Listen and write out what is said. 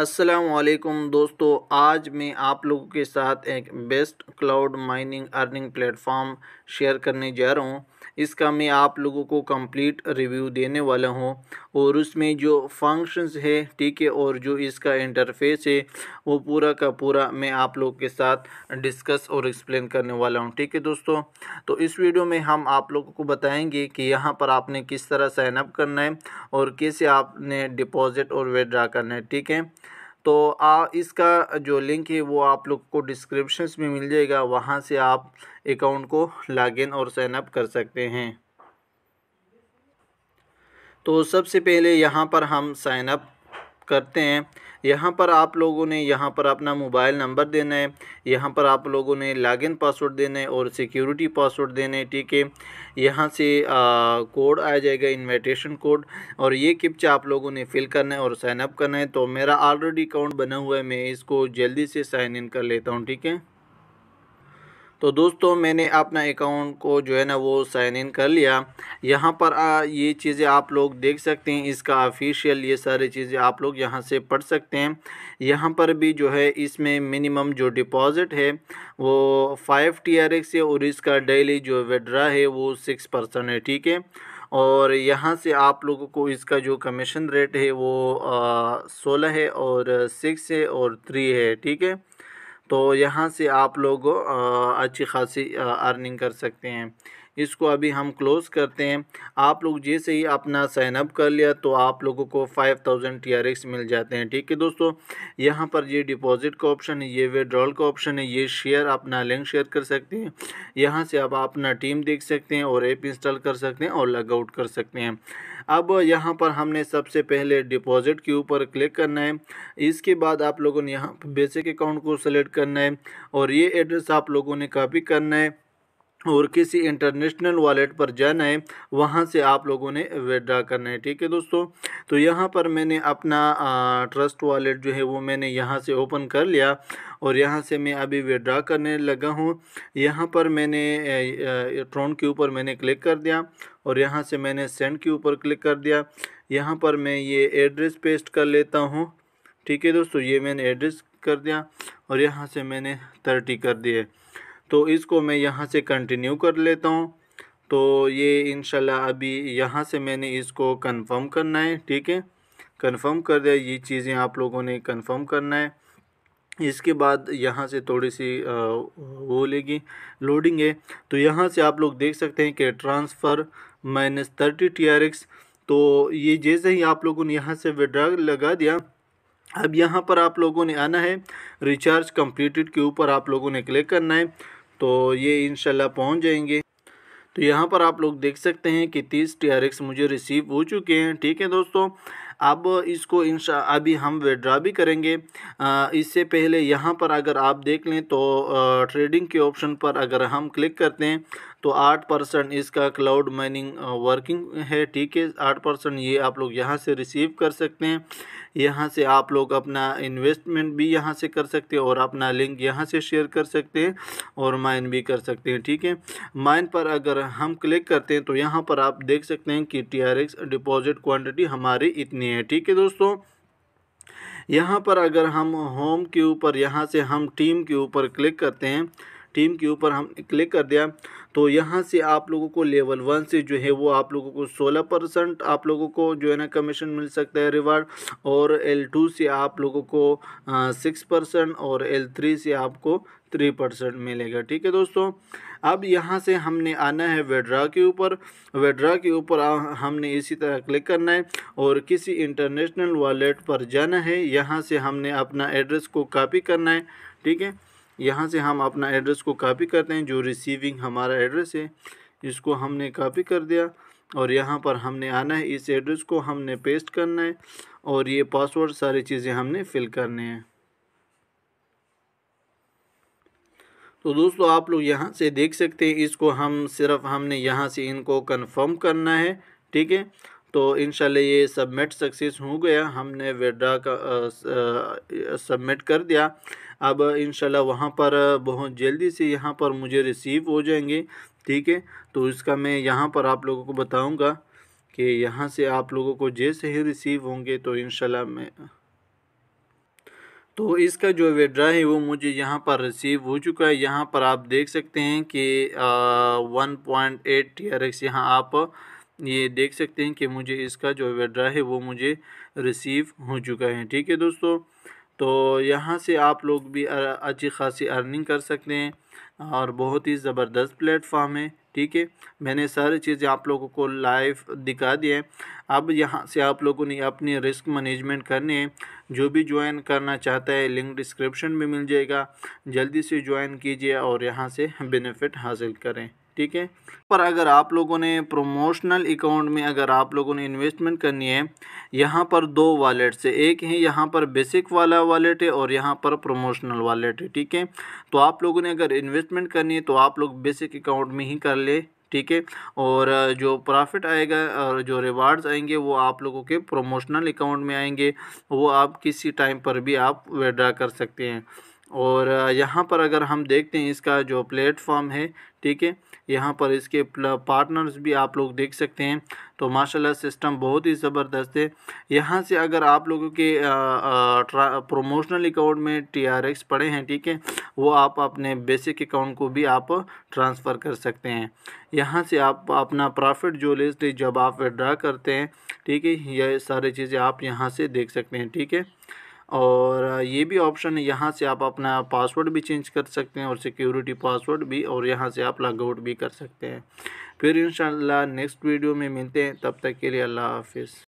असलकुम दोस्तों आज मैं आप लोगों के साथ एक best cloud mining earning platform share करने जा रहा हूँ इसका मैं आप लोगों को कंप्लीट रिव्यू देने वाला हूँ और उसमें जो फंक्शंस है ठीक है और जो इसका इंटरफेस है वो पूरा का पूरा मैं आप लोगों के साथ डिस्कस और एक्सप्लेन करने वाला हूँ ठीक है दोस्तों तो इस वीडियो में हम आप लोगों को बताएंगे कि यहाँ पर आपने किस तरह साइनअप करना है और कैसे आपने डिपॉज़िट और विदड्रा करना है ठीक है तो आ, इसका जो लिंक है वो आप लोग को डिस्क्रिप्शन में मिल जाएगा वहाँ से आप अकाउंट को लॉगिन और साइनअप कर सकते हैं तो सबसे पहले यहाँ पर हम साइनअप करते हैं यहाँ पर आप लोगों ने यहाँ पर अपना मोबाइल नंबर देना है यहाँ पर आप लोगों ने लॉगिन पासवर्ड देना है और सिक्योरिटी पासवर्ड देना है ठीक है यहाँ से कोड आ जाएगा इन्विटेशन कोड और ये किपचा आप लोगों ने फिल करना है और साइनअप करना है तो मेरा ऑलरेडी अकाउंट बना हुआ है मैं इसको जल्दी से साइन इन कर लेता हूँ ठीक है तो दोस्तों मैंने अपना अकाउंट को जो है ना वो साइन इन कर लिया यहाँ पर आ, ये चीज़ें आप लोग देख सकते हैं इसका ऑफिशियल ये सारी चीज़ें आप लोग यहाँ से पढ़ सकते हैं यहाँ पर भी जो है इसमें मिनिमम जो डिपॉज़िट है वो फाइव टी आर एक्स है और इसका डेली जो विड्रा है वो सिक्स परसेंट है ठीक है और यहाँ से आप लोगों को इसका जो कमीशन रेट है वो सोलह है और सिक्स है और थ्री है ठीक है तो यहाँ से आप लोग अच्छी खासी अर्निंग कर सकते हैं इसको अभी हम क्लोज़ करते हैं आप लोग जैसे ही अपना साइन अप कर लिया तो आप लोगों को five thousand T R X मिल जाते हैं ठीक है दोस्तों यहाँ पर ये डिपॉजिट का ऑप्शन है ये विड्रॉल का ऑप्शन है ये शेयर अपना लिंक शेयर कर सकते हैं यहाँ से आप अपना टीम देख सकते हैं और ऐप इंस्टॉल कर सकते हैं और लॉग आउट कर सकते हैं अब यहाँ पर हमने सबसे पहले डिपॉजिट के ऊपर क्लिक करना है इसके बाद आप लोगों ने यहाँ बेसिक अकाउंट को सेलेक्ट करना है और ये एड्रेस आप लोगों ने कॉपी करना है और किसी इंटरनेशनल वॉलेट पर जाना है वहाँ से आप लोगों ने विदड्रा करना है ठीक है दोस्तों तो यहाँ पर मैंने अपना आ, ट्रस्ट वॉलेट जो है वो मैंने यहाँ से ओपन कर लिया और यहाँ से मैं अभी विदड्रा करने लगा हूँ यहाँ पर मैंने ट्रोन के ऊपर मैंने क्लिक कर दिया और यहाँ से मैंने सेंड के ऊपर क्लिक कर दिया यहाँ पर मैं ये एड्रेस पेस्ट कर लेता हूँ ठीक है दोस्तों ये मैंने एड्रेस कर दिया और यहाँ से मैंने थर्टी कर दिए तो इसको मैं यहाँ से कंटिन्यू कर लेता हूँ तो ये इन अभी यहाँ से मैंने इसको कंफर्म करना है ठीक है कंफर्म कर दिया ये चीज़ें आप लोगों ने कंफर्म करना है इसके बाद यहाँ से थोड़ी सी वो लेगी लोडिंग है तो यहाँ से आप लोग देख सकते हैं कि transfer minus thirty T R X तो ये जैसे ही आप लोगों ने यहाँ से विड्रा लगा दिया अब यहाँ पर आप लोगों ने आना है रिचार्ज कंप्लीटेड के ऊपर आप लोगों ने क्लिक करना है तो ये इन पहुँच जाएंगे तो यहाँ पर आप लोग देख सकते हैं कि तीस टी आर एक्स मुझे रिसीव हो चुके हैं ठीक है दोस्तों अब इसको इन अभी हम विड्रा भी करेंगे इससे पहले यहाँ पर अगर आप देख लें तो ट्रेडिंग के ऑप्शन पर अगर हम क्लिक करते हैं तो आठ परसेंट इसका क्लाउड माइनिंग वर्किंग है ठीक है आठ परसेंट ये आप लोग यहाँ से रिसीव कर सकते हैं यहाँ से आप लोग अपना इन्वेस्टमेंट भी यहाँ से कर सकते हैं और अपना लिंक यहाँ से शेयर कर सकते हैं और माइन भी कर सकते हैं ठीक है माइन पर अगर हम क्लिक करते हैं तो यहाँ पर आप देख सकते हैं कि टी डिपॉजिट क्वान्टिटी हमारी इतनी है ठीक है दोस्तों यहाँ पर अगर हम होम के ऊपर यहाँ से हम टीम के ऊपर क्लिक करते हैं थीम के ऊपर हम क्लिक कर दिया तो यहाँ से आप लोगों को लेवल वन से जो है वो आप लोगों को सोलह परसेंट आप लोगों को जो है ना कमीशन मिल सकता है रिवार्ड और एल टू से आप लोगों को सिक्स परसेंट और एल थ्री से आपको थ्री परसेंट मिलेगा ठीक है दोस्तों अब यहाँ से हमने आना है वेड्रा के ऊपर वेड्रा के ऊपर हमने इसी तरह क्लिक करना है और किसी इंटरनेशनल वॉलेट पर जाना है यहाँ से हमने अपना एड्रेस को कापी करना है ठीक है यहाँ से हम अपना एड्रेस को कॉपी करते हैं जो रिसीविंग हमारा एड्रेस है इसको हमने कॉपी कर दिया और यहाँ पर हमने आना है इस एड्रेस को हमने पेस्ट करना है और ये पासवर्ड सारी चीज़ें हमने फिल करने हैं तो दोस्तों आप लोग यहाँ से देख सकते हैं इसको हम सिर्फ हमने यहाँ से इनको कंफर्म करना है ठीक है तो इन ये सबमिट सक्सेस हो गया हमने विड्रा का सबमिट कर दिया अब इन वहाँ पर बहुत जल्दी से यहाँ पर मुझे रिसीव हो जाएंगे ठीक है तो इसका मैं यहाँ पर आप लोगों को बताऊँगा कि यहाँ से आप लोगों को जैसे ही रिसीव होंगे तो इन मैं तो इसका जो विड्रा है वो मुझे यहाँ पर रिसीव हो चुका है यहाँ पर आप देख सकते हैं कि one point eight T R X यहाँ आप ये देख सकते हैं कि मुझे इसका जो विड्रा है वो मुझे रिसीव हो चुका है ठीक है दोस्तों तो यहाँ से आप लोग भी अच्छी खासी अर्निंग कर सकते हैं और बहुत ही ज़बरदस्त प्लेटफॉर्म है ठीक है मैंने सारी चीज़ें आप लोगों को लाइव दिखा दिए हैं अब यहाँ से आप लोगों ने अपनी रिस्क मैनेजमेंट करने है जो भी ज्वाइन करना चाहता है लिंक डिस्क्रिप्शन में मिल जाएगा जल्दी से ज्वाइन कीजिए और यहाँ से बेनिफिट हासिल करें ठीक है पर अगर आप लोगों ने प्रोमोशनल अकाउंट में अगर आप लोगों ने इन्वेस्टमेंट करनी है यहाँ पर दो वॉलेट्स से एक है यहाँ पर बेसिक वाला वॉलेट है और यहाँ पर प्रोमोशनल वॉलेट है ठीक है तो आप लोगों ने अगर इन्वेस्टमेंट करनी है तो आप लोग बेसिक अकाउंट में ही कर ले ठीक है और जो प्रॉफिट आएगा और जो रिवार्ड्स आएंगे वो आप लोगों के प्रोमोशनल अकाउंट में आएंगे वो आप किसी टाइम पर भी आप विड्रा कर सकते हैं और यहाँ पर अगर हम देखते हैं इसका जो प्लेटफॉर्म है ठीक है यहाँ पर इसके पार्टनर्स भी आप लोग देख सकते हैं तो माशाल्लाह सिस्टम बहुत ही ज़बरदस्त है यहाँ से अगर आप लोगों के प्रोमोशनल अकाउंट में टीआरएक्स पड़े हैं ठीक है वो आप अपने बेसिक अकाउंट को भी आप ट्रांसफ़र कर सकते हैं यहाँ से आप अपना प्रॉफिट जो लिस्ट जब आप विड्रा करते हैं ठीक है ये सारी चीज़ें आप यहाँ से देख सकते हैं ठीक है और ये भी ऑप्शन है यहाँ से आप अपना पासवर्ड भी चेंज कर सकते हैं और सिक्योरिटी पासवर्ड भी और यहाँ से आप लॉगआउट भी कर सकते हैं फिर इंशाल्लाह नेक्स्ट वीडियो में मिलते हैं तब तक के लिए अल्लाह हाफिज़